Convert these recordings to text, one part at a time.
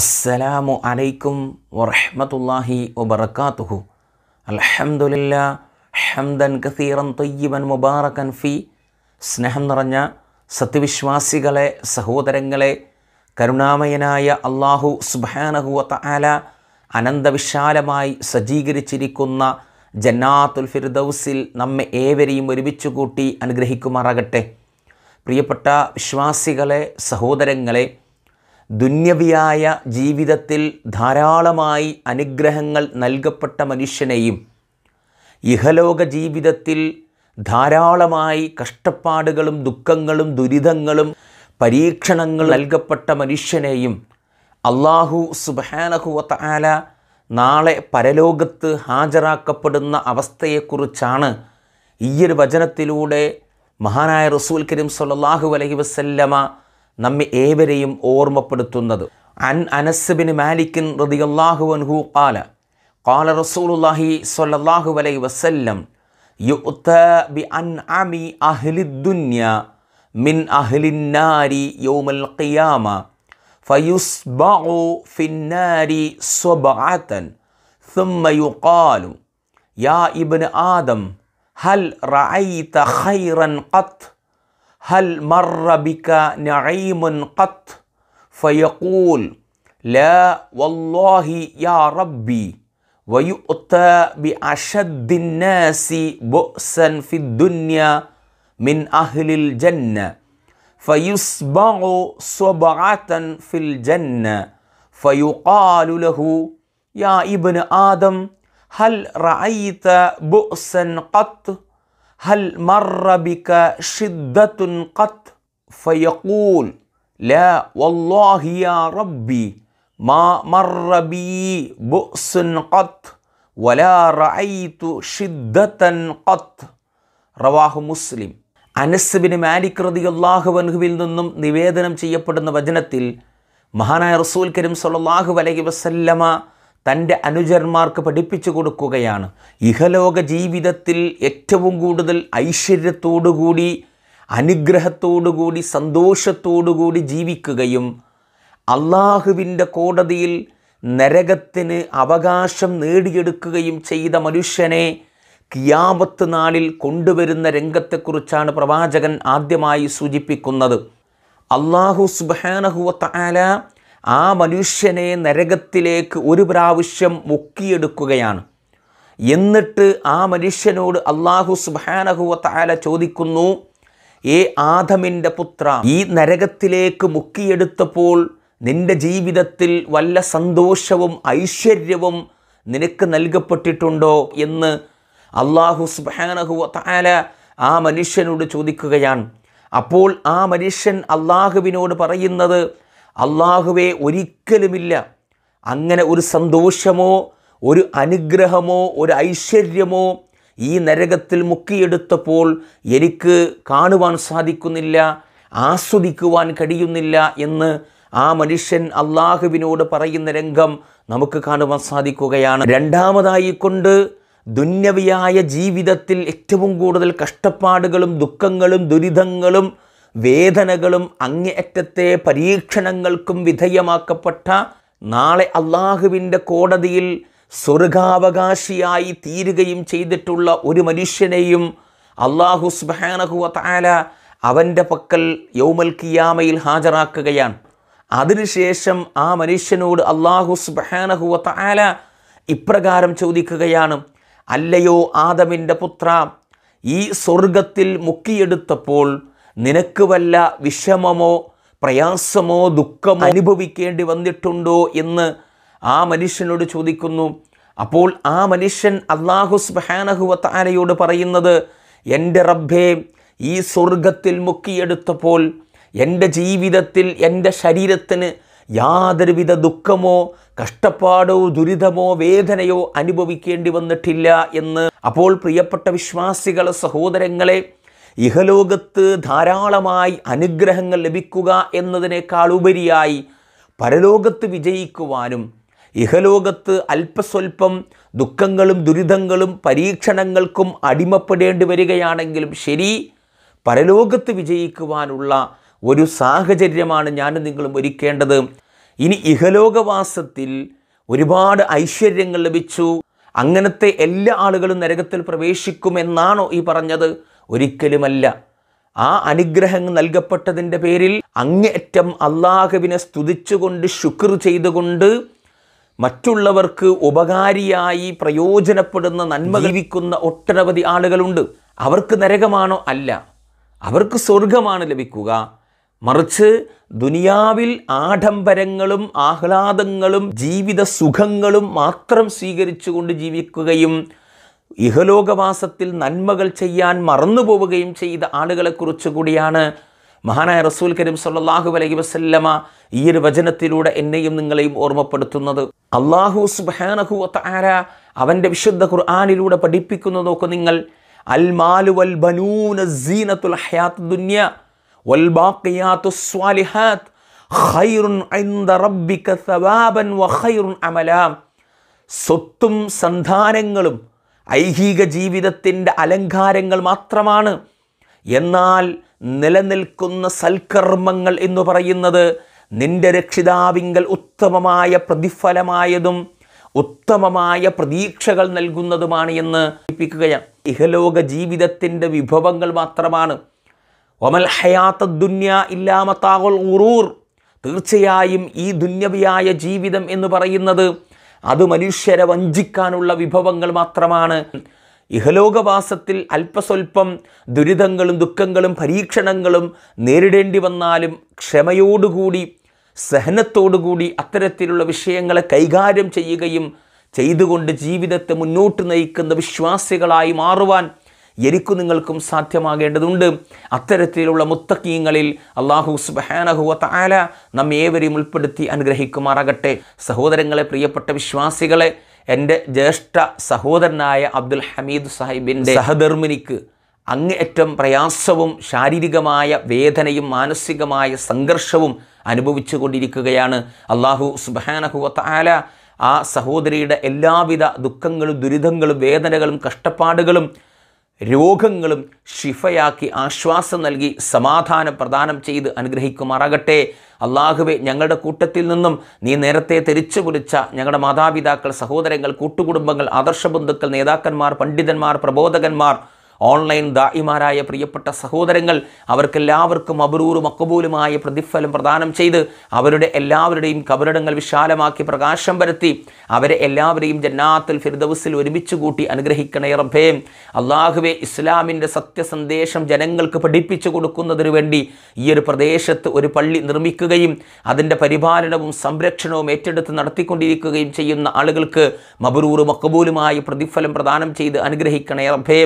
അസ്സലാമു അലൈക്കും വറഹ്മത്തുള്ളാഹി വബറകാതുഹു അൽഹംദുലില്ലാ ഹംദൻ കസീറൻ തൊയ്യബൻ മുബാറക്കൻ ഫി സ്നേഹം നിറഞ്ഞ സത്യവിശ്വാസികളെ സഹോദരങ്ങളെ കരുണാമയനായ അള്ളാഹു സുബാനഹുവത്ത ആല അനന്തവിശാലമായി സജ്ജീകരിച്ചിരിക്കുന്ന ജന്നാത്തുൽ ഫിർദൌസിൽ നമ്മെ ഏവരെയും ഒരുമിച്ച് കൂട്ടി അനുഗ്രഹിക്കുമാറാകട്ടെ പ്രിയപ്പെട്ട വിശ്വാസികളെ സഹോദരങ്ങളെ ദുന്യവിയായ ജീവിതത്തിൽ ധാരാളമായി അനുഗ്രഹങ്ങൾ നൽകപ്പെട്ട മനുഷ്യനെയും ഇഹലോക ജീവിതത്തിൽ ധാരാളമായി കഷ്ടപ്പാടുകളും ദുഃഖങ്ങളും ദുരിതങ്ങളും പരീക്ഷണങ്ങൾ നൽകപ്പെട്ട മനുഷ്യനെയും അള്ളാഹു സുബാനഹുവത്ത ആല നാളെ പരലോകത്ത് ഹാജരാക്കപ്പെടുന്ന അവസ്ഥയെക്കുറിച്ചാണ് ഈയൊരു വചനത്തിലൂടെ മഹാനായ റസൂൽ കരീം സല്ലാഹു അലൈഹി വസല്ലമ നമ്മെ ഏവരെയും ഓർമ്മപ്പെടുത്തുന്നത് അൻ അനസ്ബിൻ മാലിക്കിൻ റതിയല്ലാഹു അൻഹു കാല കാല റസൂലുല്ലാഹി സ്വല്ലല്ലാഹു അലൈ വസല്ലം യുത്ത ബി അൻ അമി അഹ്ലിദ്ദുന്യ മിൻ അഹ്ലിന്നാരി യൗമൽ ഖിയാമ ഫയുസ്ബഉ ഫിന്നാരി സ്വബഅതൻ ثم يقال يا ابن آدم هل رأيت خيرا قط؟ هل مر بك نعيم قط فيقول لا والله يا ربي ويؤتى بأشد الناس بؤسا في الدنيا من أهل الجنة فيصبع صبعة في الجنة فيقال له يا ابن آدم هل رأيت بؤسا قط؟ ഹൽ മറബിക ഷിദ്ദത്തുൻ ഖത് ഫയഖൂൽ ലാ വല്ലാഹി യാ റബ്ബി മാ മറബി ബുസ്ൻ ഖത് വലാ റഅയ്തു ഷിദ്ദത്തൻ ഖത് റവാഹു മുസ്ലിം അനസ് ബിൻ മാലിക് റളിയല്ലാഹു അൻഹുവിൽ നിന്നും നിവേദനം ചെയ്യപ്പെടുന്ന വചനത്തിൽ മഹാനായ റസൂൽ കരീം സല്ലല്ലാഹു അലൈഹി വസല്ലമ തൻ്റെ അനുജന്മാർക്ക് പഠിപ്പിച്ചു കൊടുക്കുകയാണ് ഇഹലോക ജീവിതത്തിൽ ഏറ്റവും കൂടുതൽ ഐശ്വര്യത്തോടുകൂടി അനുഗ്രഹത്തോടുകൂടി സന്തോഷത്തോടുകൂടി ജീവിക്കുകയും അള്ളാഹുവിൻ്റെ കോടതിയിൽ നരകത്തിന് അവകാശം നേടിയെടുക്കുകയും ചെയ്ത മനുഷ്യനെ കിയാമത്ത് നാളിൽ കൊണ്ടുവരുന്ന രംഗത്തെക്കുറിച്ചാണ് പ്രവാചകൻ ആദ്യമായി സൂചിപ്പിക്കുന്നത് അള്ളാഹു സുബാനഹുവ താല ആ മനുഷ്യനെ നരകത്തിലേക്ക് ഒരു പ്രാവശ്യം മുക്കിയെടുക്കുകയാണ് എന്നിട്ട് ആ മനുഷ്യനോട് അള്ളാഹു സുബാനഹുവ താല ചോദിക്കുന്നു ഏ ആദമിൻ്റെ പുത്ര ഈ നരകത്തിലേക്ക് മുക്കിയെടുത്തപ്പോൾ നിന്റെ ജീവിതത്തിൽ വല്ല സന്തോഷവും ഐശ്വര്യവും നിനക്ക് നൽകപ്പെട്ടിട്ടുണ്ടോ എന്ന് അള്ളാഹു സുബാനഹുവ താല ആ മനുഷ്യനോട് ചോദിക്കുകയാണ് അപ്പോൾ ആ മനുഷ്യൻ അള്ളാഹുവിനോട് പറയുന്നത് അള്ളാഹുവേ ഒരിക്കലുമില്ല അങ്ങനെ ഒരു സന്തോഷമോ ഒരു അനുഗ്രഹമോ ഒരു ഐശ്വര്യമോ ഈ നരകത്തിൽ മുക്കിയെടുത്തപ്പോൾ എനിക്ക് കാണുവാൻ സാധിക്കുന്നില്ല ആസ്വദിക്കുവാൻ കഴിയുന്നില്ല എന്ന് ആ മനുഷ്യൻ അള്ളാഹുവിനോട് പറയുന്ന രംഗം നമുക്ക് കാണുവാൻ സാധിക്കുകയാണ് രണ്ടാമതായി കൊണ്ട് ദുന്യവിയായ ജീവിതത്തിൽ ഏറ്റവും കൂടുതൽ കഷ്ടപ്പാടുകളും ദുഃഖങ്ങളും ദുരിതങ്ങളും വേദനകളും അങ്ങേയറ്റത്തെ പരീക്ഷണങ്ങൾക്കും വിധേയമാക്കപ്പെട്ട നാളെ അള്ളാഹുവിൻ്റെ കോടതിയിൽ സ്വർഗാവകാശിയായി തീരുകയും ചെയ്തിട്ടുള്ള ഒരു മനുഷ്യനെയും അള്ളാഹു സുബാനഹുവ താല അവൻ്റെ പക്കൽ യൗമൽ കിയാമയിൽ ഹാജരാക്കുകയാണ് അതിനുശേഷം ആ മനുഷ്യനോട് അള്ളാഹു സുബാനഹുവ താല ഇപ്രകാരം ചോദിക്കുകയാണ് അല്ലയോ ആദമിൻ്റെ പുത്ര ഈ സ്വർഗത്തിൽ മുക്കിയെടുത്തപ്പോൾ നിനക്ക് വല്ല വിഷമമോ പ്രയാസമോ ദുഃഖമോ അനുഭവിക്കേണ്ടി വന്നിട്ടുണ്ടോ എന്ന് ആ മനുഷ്യനോട് ചോദിക്കുന്നു അപ്പോൾ ആ മനുഷ്യൻ അള്ളാഹു സുബാനഹുവത്താരയോട് പറയുന്നത് എൻ്റെ റബ്ബേ ഈ സ്വർഗത്തിൽ മുക്കിയെടുത്തപ്പോൾ എൻ്റെ ജീവിതത്തിൽ എൻ്റെ ശരീരത്തിന് യാതൊരുവിധ ദുഃഖമോ കഷ്ടപ്പാടോ ദുരിതമോ വേദനയോ അനുഭവിക്കേണ്ടി വന്നിട്ടില്ല എന്ന് അപ്പോൾ പ്രിയപ്പെട്ട വിശ്വാസികളെ സഹോദരങ്ങളെ ഇഹലോകത്ത് ധാരാളമായി അനുഗ്രഹങ്ങൾ ലഭിക്കുക എന്നതിനേക്കാൾ ഉപരിയായി പരലോകത്ത് വിജയിക്കുവാനും ഇഹലോകത്ത് അല്പസ്വല്പം ദുഃഖങ്ങളും ദുരിതങ്ങളും പരീക്ഷണങ്ങൾക്കും അടിമപ്പെടേണ്ടി വരികയാണെങ്കിലും ശരി പരലോകത്ത് വിജയിക്കുവാനുള്ള ഒരു സാഹചര്യമാണ് ഞാൻ നിങ്ങളും ഒരുക്കേണ്ടത് ഇനി ഇഹലോകവാസത്തിൽ ഒരുപാട് ഐശ്വര്യങ്ങൾ ലഭിച്ചു അങ്ങനത്തെ എല്ലാ ആളുകളും നരകത്തിൽ പ്രവേശിക്കുമെന്നാണോ ഈ പറഞ്ഞത് ഒരിക്കലുമല്ല ആ അനുഗ്രഹം നൽകപ്പെട്ടതിൻ്റെ പേരിൽ അങ്ങേറ്റം അള്ളാഹുവിനെ സ്തുതിച്ചുകൊണ്ട് ശുക്ർ ചെയ്തുകൊണ്ട് മറ്റുള്ളവർക്ക് ഉപകാരിയായി പ്രയോജനപ്പെടുന്ന നന്മ ലഭിക്കുന്ന ഒട്ടനവധി ആളുകളുണ്ട് അവർക്ക് നരകമാണോ അല്ല അവർക്ക് സ്വർഗമാണ് ലഭിക്കുക മറിച്ച് ദുനിയാവിൽ ആഡംബരങ്ങളും ആഹ്ലാദങ്ങളും ജീവിത സുഖങ്ങളും മാത്രം സ്വീകരിച്ചുകൊണ്ട് ജീവിക്കുകയും ഇഹലോകവാസത്തിൽ നന്മകൾ ചെയ്യാൻ മറന്നു പോവുകയും ചെയ്ത ആളുകളെക്കുറിച്ച് കൂടിയാണ് മഹാനായ റസൂൽ കരീം സല്ലാഹു അലൈഹി വസല്ലമ ഈ ഒരു വചനത്തിലൂടെ എന്നെയും നിങ്ങളെയും ഓർമ്മപ്പെടുത്തുന്നത് അള്ളാഹു സുബാനഹു താര അവൻ്റെ വിശുദ്ധ ഖുർആാനിലൂടെ പഠിപ്പിക്കുന്നതൊക്കെ നിങ്ങൾ അൽമാലു വൽ ബനൂന ഹയാത്ത് ദുന്യ വൽ ബാക്കിയാത്തു സ്വാലിഹാത്ത് ഖൈറുൻ റബ്ബിക സ്വത്തും സന്താനങ്ങളും ഐഹിക ജീവിതത്തിൻ്റെ അലങ്കാരങ്ങൾ മാത്രമാണ് എന്നാൽ നിലനിൽക്കുന്ന സൽക്കർമ്മങ്ങൾ എന്ന് പറയുന്നത് നിന്റെ രക്ഷിതാവിങ്കൽ ഉത്തമമായ പ്രതിഫലമായതും ഉത്തമമായ പ്രതീക്ഷകൾ നൽകുന്നതുമാണ് എന്ന് ഏൽപ്പിക്കുകയാണ് ഇഹലോക ജീവിതത്തിൻ്റെ വിഭവങ്ങൾ മാത്രമാണ് ഒമൽ ഹയാത്ത ദുന്യ ഇല്ലാമത്താകുൽ ഉറൂർ തീർച്ചയായും ഈ ദുന്യവിയായ ജീവിതം എന്ന് പറയുന്നത് അത് മനുഷ്യരെ വഞ്ചിക്കാനുള്ള വിഭവങ്ങൾ മാത്രമാണ് ഇഹലോകവാസത്തിൽ അല്പസ്വല്പം ദുരിതങ്ങളും ദുഃഖങ്ങളും പരീക്ഷണങ്ങളും നേരിടേണ്ടി വന്നാലും ക്ഷമയോടുകൂടി സഹനത്തോടുകൂടി അത്തരത്തിലുള്ള വിഷയങ്ങളെ കൈകാര്യം ചെയ്യുകയും ചെയ്തുകൊണ്ട് ജീവിതത്തെ മുന്നോട്ട് നയിക്കുന്ന വിശ്വാസികളായി മാറുവാൻ എനിക്കും നിങ്ങൾക്കും സാധ്യമാകേണ്ടതുണ്ട് അത്തരത്തിലുള്ള മുത്തക്കീങ്ങളിൽ അള്ളാഹു സുബഹാനഹുവ താല നമ്മേവരെയും ഉൾപ്പെടുത്തി അനുഗ്രഹിക്കുമാറാകട്ടെ സഹോദരങ്ങളെ പ്രിയപ്പെട്ട വിശ്വാസികളെ എൻ്റെ ജ്യേഷ്ഠ സഹോദരനായ അബ്ദുൽ ഹമീദ് സാഹിബിൻ്റെ സഹധർമ്മിനിക്ക് അങ്ങേയറ്റം പ്രയാസവും ശാരീരികമായ വേദനയും മാനസികമായ സംഘർഷവും അനുഭവിച്ചു കൊണ്ടിരിക്കുകയാണ് അള്ളാഹു സുബാനഹുവത്ത ആല ആ സഹോദരിയുടെ എല്ലാവിധ ദുഃഖങ്ങളും ദുരിതങ്ങളും വേദനകളും കഷ്ടപ്പാടുകളും രോഗങ്ങളും ഷിഫയാക്കി ആശ്വാസം നൽകി സമാധാനം പ്രദാനം ചെയ്ത് അനുഗ്രഹിക്കുമാറാകട്ടെ അള്ളാഹുവെ ഞങ്ങളുടെ കൂട്ടത്തിൽ നിന്നും നീ നേരത്തെ തിരിച്ചു വിളിച്ച ഞങ്ങളുടെ മാതാപിതാക്കൾ സഹോദരങ്ങൾ കൂട്ടുകുടുംബങ്ങൾ ആദർശ ബന്ധുക്കൾ നേതാക്കന്മാർ പണ്ഡിതന്മാർ പ്രബോധകന്മാർ ഓൺലൈൻ ദായിമാരായ പ്രിയപ്പെട്ട സഹോദരങ്ങൾ അവർക്കെല്ലാവർക്കും അബറൂർ അക്കബൂലുമായ പ്രതിഫലം പ്രദാനം ചെയ്ത് അവരുടെ എല്ലാവരുടെയും കബറിടങ്ങൾ വിശാലമാക്കി പ്രകാശം പരത്തി അവരെ എല്ലാവരെയും ജന്നാത്തിൽ ഫിർദൗസിൽ ഒരുമിച്ച് കൂട്ടി അനുഗ്രഹിക്കണേ റബ്ബേ അള്ളാഹുവെ ഇസ്ലാമിൻ്റെ സത്യസന്ദേശം ജനങ്ങൾക്ക് പഠിപ്പിച്ചു കൊടുക്കുന്നതിന് വേണ്ടി ഈ ഒരു പ്രദേശത്ത് ഒരു പള്ളി നിർമ്മിക്കുകയും അതിൻ്റെ പരിപാലനവും സംരക്ഷണവും ഏറ്റെടുത്ത് നടത്തിക്കൊണ്ടിരിക്കുകയും ചെയ്യുന്ന ആളുകൾക്ക് മബറൂർ മക്കബൂലുമായി പ്രതിഫലം പ്രദാനം ചെയ്ത് അനുഗ്രഹിക്കണേ റബ്ബേ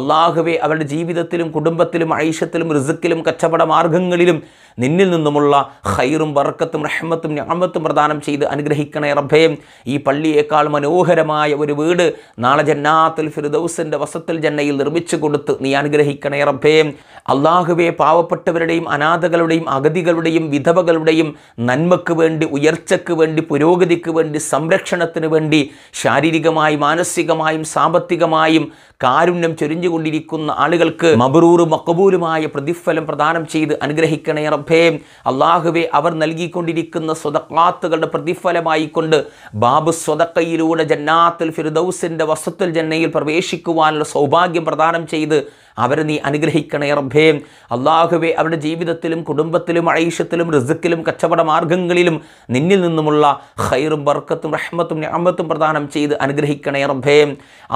അള്ളാഹ് അള്ളാഹുവെ അവരുടെ ജീവിതത്തിലും കുടുംബത്തിലും ഐഷത്തിലും റിസുക്കിലും കച്ചവട മാർഗങ്ങളിലും നിന്നിൽ നിന്നുമുള്ള ഹൈറും ബർക്കത്തും റഹ്മത്തും ഞാമത്തും പ്രദാനം ചെയ്ത് അനുഗ്രഹിക്കണേ റബ്ബയും ഈ പള്ളിയേക്കാൾ മനോഹരമായ ഒരു വീട് നാളെ ജന്നാത്തുൽ ഫിർദൌസിൻ്റെ വസത്തിൽ ജന്നയിൽ നിർമ്മിച്ചു കൊടുത്ത് നീ അനുഗ്രഹിക്കണേ റബ്ബയും അള്ളാഹുവെ പാവപ്പെട്ടവരുടെയും അനാഥകളുടെയും അഗതികളുടെയും വിധവകളുടെയും നന്മക്ക് വേണ്ടി ഉയർച്ചയ്ക്ക് വേണ്ടി പുരോഗതിക്ക് വേണ്ടി സംരക്ഷണത്തിന് വേണ്ടി ശാരീരികമായി മാനസികമായും സാമ്പത്തികമായും കാരുണ്യം ചൊരിഞ്ഞുകൊണ്ടിരിക്കുന്ന ആളുകൾക്ക് മബറൂറും മക്കബൂലുമായ പ്രതിഫലം പ്രദാനം ചെയ്ത് അനുഗ്രഹിക്കണേ റബ്ബേ അള്ളാഹുവെ അവർ നൽകിക്കൊണ്ടിരിക്കുന്ന സ്വതക്കാത്തുകളുടെ പ്രതിഫലമായിക്കൊണ്ട് ബാബു സ്വതക്കയിലൂടെ ജന്നാത്തിൽ ഫിർദൌസിൻ്റെ വസത്തുൽ ജന്നയിൽ പ്രവേശിക്കുവാനുള്ള സൗഭാഗ്യം പ്രദാനം ചെയ്ത് അവരെ നീ അനുഗ്രഹിക്കണേ റബ്ബേ അള്ളാഹുവെ അവരുടെ ജീവിതത്തിലും കുടുംബത്തിലും ഐഷത്തിലും റിസുക്കിലും കച്ചവട മാർഗങ്ങളിലും നിന്നിൽ നിന്നുമുള്ള ഹൈറും ബർക്കത്തും റഹ്മത്തും ഞാമത്തും പ്രദാനം ചെയ്ത് അനുഗ്രഹിക്കണേ റബ്ബേ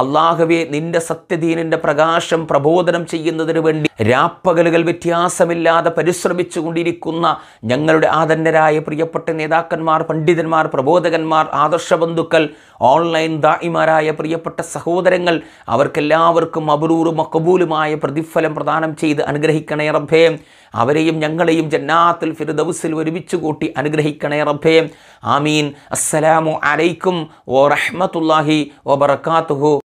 അള്ളാഹുവെ നിന്റെ സത്യദീനിൻ്റെ പ്രകാശം പ്രബോധനം ചെയ്യുന്നതിന് വേണ്ടി രാപ്പകലുകൾ വ്യത്യാസമില്ലാതെ പരിശ്രമിച്ചു കൊണ്ടിരിക്കുന്ന ഞങ്ങളുടെ ആദന്നരായ പ്രിയപ്പെട്ട നേതാക്കന്മാർ പണ്ഡിതന്മാർ പ്രബോധകന്മാർ ആദർശ ബന്ധുക്കൾ ഓൺലൈൻ ദായിമാരായ പ്രിയപ്പെട്ട സഹോദരങ്ങൾ അവർക്കെല്ലാവർക്കും അപൂർവ അക്കബൂലുമായ പ്രതിഫലം പ്രദാനം ചെയ്ത് അനുഗ്രഹിക്കണേ റബ്ബേ അവരെയും ഞങ്ങളെയും ജന്നാത്തുൽ ഫിർദൌസിൽ ഒരുമിച്ച് കൂട്ടി അനുഗ്രഹിക്കണേ റബ്ബേ ആമീൻ അസ്സലാമു അലൈക്കും വറഹ്മത്തുള്ളാഹി വബറകാതുഹു